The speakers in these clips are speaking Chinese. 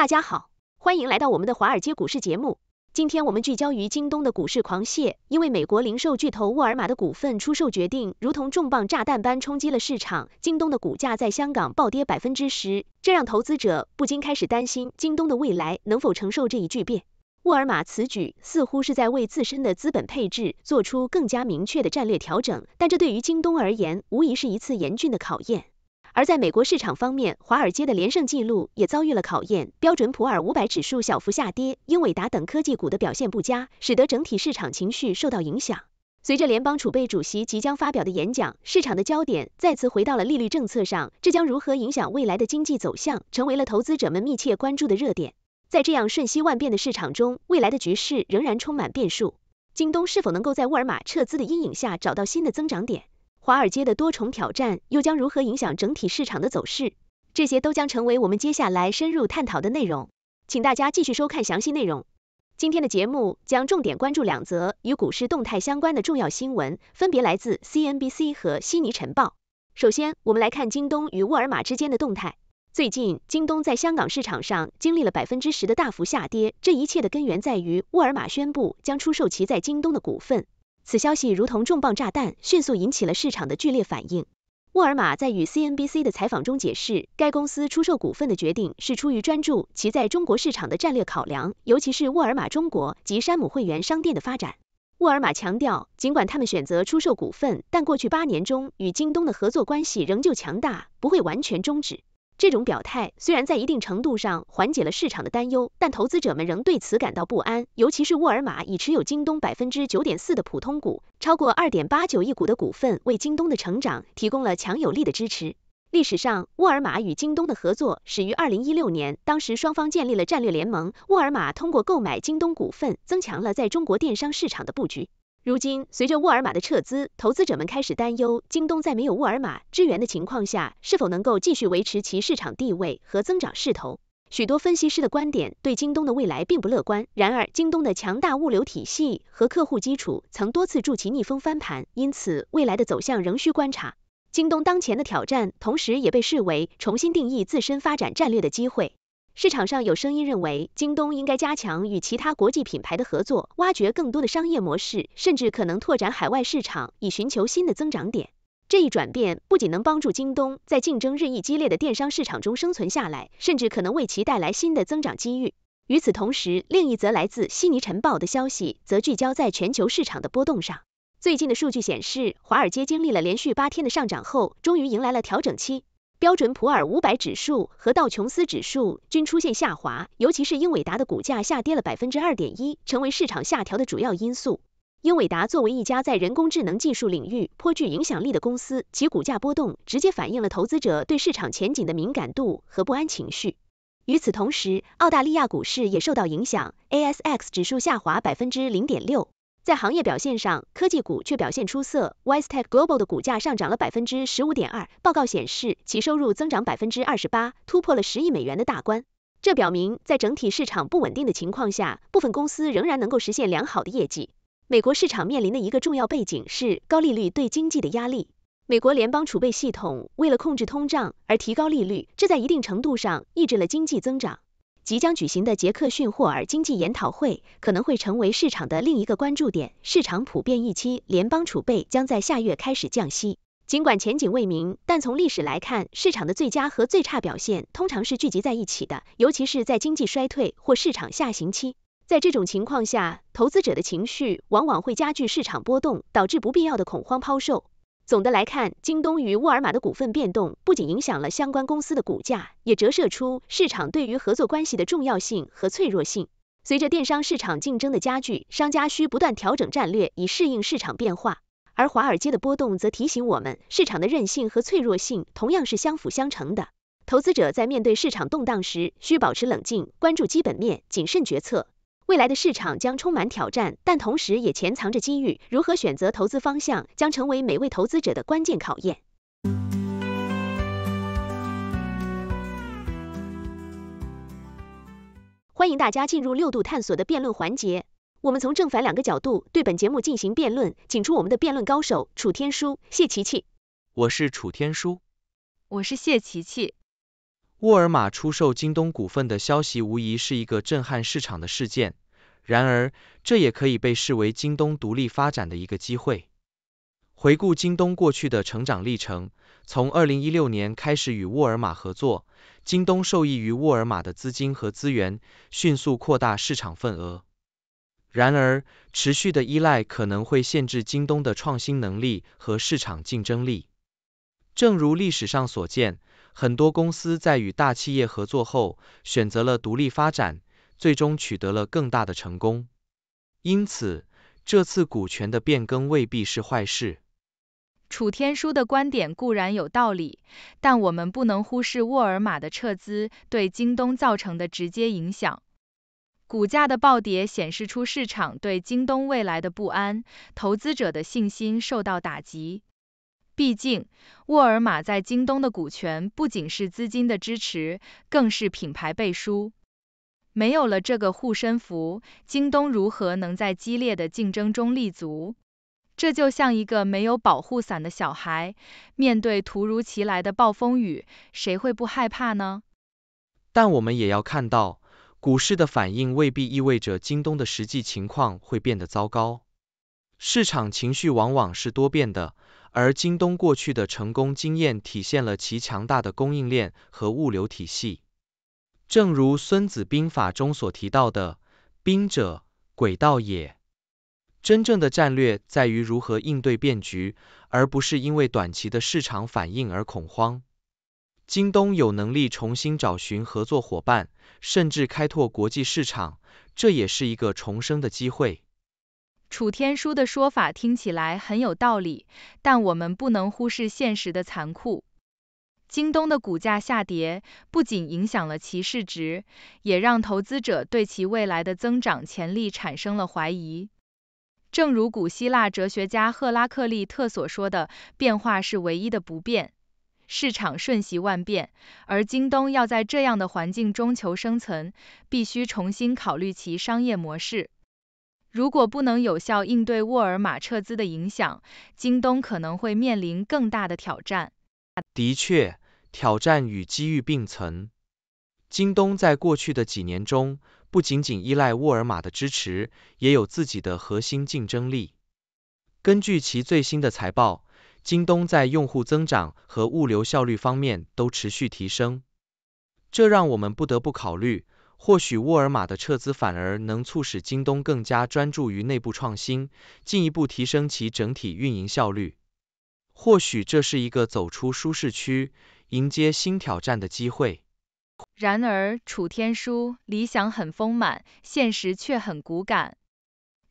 大家好，欢迎来到我们的华尔街股市节目。今天我们聚焦于京东的股市狂泻，因为美国零售巨头沃尔玛的股份出售决定如同重磅炸弹般冲击了市场。京东的股价在香港暴跌百分之十，这让投资者不禁开始担心京东的未来能否承受这一巨变。沃尔玛此举似乎是在为自身的资本配置做出更加明确的战略调整，但这对于京东而言无疑是一次严峻的考验。而在美国市场方面，华尔街的连胜记录也遭遇了考验。标准普尔五百指数小幅下跌，英伟达等科技股的表现不佳，使得整体市场情绪受到影响。随着联邦储备主席即将发表的演讲，市场的焦点再次回到了利率政策上，这将如何影响未来的经济走向，成为了投资者们密切关注的热点。在这样瞬息万变的市场中，未来的局势仍然充满变数。京东是否能够在沃尔玛撤资的阴影下找到新的增长点？华尔街的多重挑战又将如何影响整体市场的走势？这些都将成为我们接下来深入探讨的内容。请大家继续收看详细内容。今天的节目将重点关注两则与股市动态相关的重要新闻，分别来自 CNBC 和悉尼晨报。首先，我们来看京东与沃尔玛之间的动态。最近，京东在香港市场上经历了百分之十的大幅下跌，这一切的根源在于沃尔玛宣布将出售其在京东的股份。此消息如同重磅炸弹，迅速引起了市场的剧烈反应。沃尔玛在与 CNBC 的采访中解释，该公司出售股份的决定是出于专注其在中国市场的战略考量，尤其是沃尔玛中国及山姆会员商店的发展。沃尔玛强调，尽管他们选择出售股份，但过去八年中与京东的合作关系仍旧强大，不会完全终止。这种表态虽然在一定程度上缓解了市场的担忧，但投资者们仍对此感到不安。尤其是沃尔玛已持有京东百分之九点四的普通股，超过二点八九亿股的股份为京东的成长提供了强有力的支持。历史上，沃尔玛与京东的合作始于二零一六年，当时双方建立了战略联盟。沃尔玛通过购买京东股份，增强了在中国电商市场的布局。如今，随着沃尔玛的撤资，投资者们开始担忧京东在没有沃尔玛支援的情况下，是否能够继续维持其市场地位和增长势头。许多分析师的观点对京东的未来并不乐观。然而，京东的强大物流体系和客户基础曾多次助其逆风翻盘，因此未来的走向仍需观察。京东当前的挑战，同时也被视为重新定义自身发展战略的机会。市场上有声音认为，京东应该加强与其他国际品牌的合作，挖掘更多的商业模式，甚至可能拓展海外市场，以寻求新的增长点。这一转变不仅能帮助京东在竞争日益激烈的电商市场中生存下来，甚至可能为其带来新的增长机遇。与此同时，另一则来自悉尼晨报的消息则聚焦在全球市场的波动上。最近的数据显示，华尔街经历了连续八天的上涨后，终于迎来了调整期。标准普尔五百指数和道琼斯指数均出现下滑，尤其是英伟达的股价下跌了百分之二点一，成为市场下调的主要因素。英伟达作为一家在人工智能技术领域颇具影响力的公司，其股价波动直接反映了投资者对市场前景的敏感度和不安情绪。与此同时，澳大利亚股市也受到影响，ASX 指数下滑百分之零点六。在行业表现上，科技股却表现出色。Wisetech Global 的股价上涨了百分之十五点二。报告显示，其收入增长百分之二十八，突破了十亿美元的大关。这表明，在整体市场不稳定的情况下，部分公司仍然能够实现良好的业绩。美国市场面临的一个重要背景是高利率对经济的压力。美国联邦储备系统为了控制通胀而提高利率，这在一定程度上抑制了经济增长。即将举行的杰克逊霍尔经济研讨会可能会成为市场的另一个关注点。市场普遍预期联邦储备将在下月开始降息。尽管前景未明，但从历史来看，市场的最佳和最差表现通常是聚集在一起的，尤其是在经济衰退或市场下行期。在这种情况下，投资者的情绪往往会加剧市场波动，导致不必要的恐慌抛售。总的来看，京东与沃尔玛的股份变动不仅影响了相关公司的股价，也折射出市场对于合作关系的重要性和脆弱性。随着电商市场竞争的加剧，商家需不断调整战略以适应市场变化。而华尔街的波动则提醒我们，市场的韧性和脆弱性同样是相辅相成的。投资者在面对市场动荡时，需保持冷静，关注基本面，谨慎决策。未来的市场将充满挑战，但同时也潜藏着机遇。如何选择投资方向，将成为每位投资者的关键考验。欢迎大家进入六度探索的辩论环节，我们从正反两个角度对本节目进行辩论，请出我们的辩论高手楚天舒、谢琪琪。我是楚天舒。我是谢琪琪。沃尔玛出售京东股份的消息无疑是一个震撼市场的事件，然而这也可以被视为京东独立发展的一个机会。回顾京东过去的成长历程，从二零一六年开始与沃尔玛合作，京东受益于沃尔玛的资金和资源，迅速扩大市场份额。然而，持续的依赖可能会限制京东的创新能力和市场竞争力。正如历史上所见。很多公司在与大企业合作后，选择了独立发展，最终取得了更大的成功。因此，这次股权的变更未必是坏事。楚天舒的观点固然有道理，但我们不能忽视沃尔玛的撤资对京东造成的直接影响。股价的暴跌显示出市场对京东未来的不安，投资者的信心受到打击。毕竟，沃尔玛在京东的股权不仅是资金的支持，更是品牌背书。没有了这个护身符，京东如何能在激烈的竞争中立足？这就像一个没有保护伞的小孩，面对突如其来的暴风雨，谁会不害怕呢？但我们也要看到，股市的反应未必意味着京东的实际情况会变得糟糕。市场情绪往往是多变的。而京东过去的成功经验体现了其强大的供应链和物流体系。正如《孙子兵法》中所提到的，“兵者，诡道也”，真正的战略在于如何应对变局，而不是因为短期的市场反应而恐慌。京东有能力重新找寻合作伙伴，甚至开拓国际市场，这也是一个重生的机会。楚天舒的说法听起来很有道理，但我们不能忽视现实的残酷。京东的股价下跌不仅影响了其市值，也让投资者对其未来的增长潜力产生了怀疑。正如古希腊哲学家赫拉克利特所说：“的变化是唯一的不变。”市场瞬息万变，而京东要在这样的环境中求生存，必须重新考虑其商业模式。如果不能有效应对沃尔玛撤资的影响，京东可能会面临更大的挑战。的确，挑战与机遇并存。京东在过去的几年中，不仅仅依赖沃尔玛的支持，也有自己的核心竞争力。根据其最新的财报，京东在用户增长和物流效率方面都持续提升，这让我们不得不考虑。或许沃尔玛的撤资反而能促使京东更加专注于内部创新，进一步提升其整体运营效率。或许这是一个走出舒适区，迎接新挑战的机会。然而，楚天舒理想很丰满，现实却很骨感。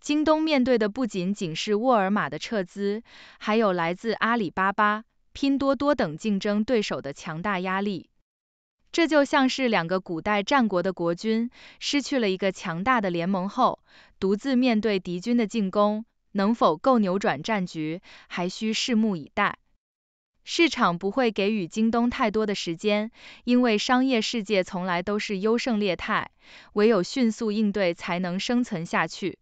京东面对的不仅仅是沃尔玛的撤资，还有来自阿里巴巴、拼多多等竞争对手的强大压力。这就像是两个古代战国的国君失去了一个强大的联盟后，独自面对敌军的进攻，能否够扭转战局，还需拭目以待。市场不会给予京东太多的时间，因为商业世界从来都是优胜劣汰，唯有迅速应对才能生存下去。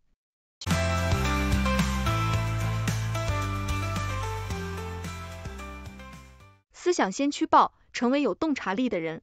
思想先驱报，成为有洞察力的人。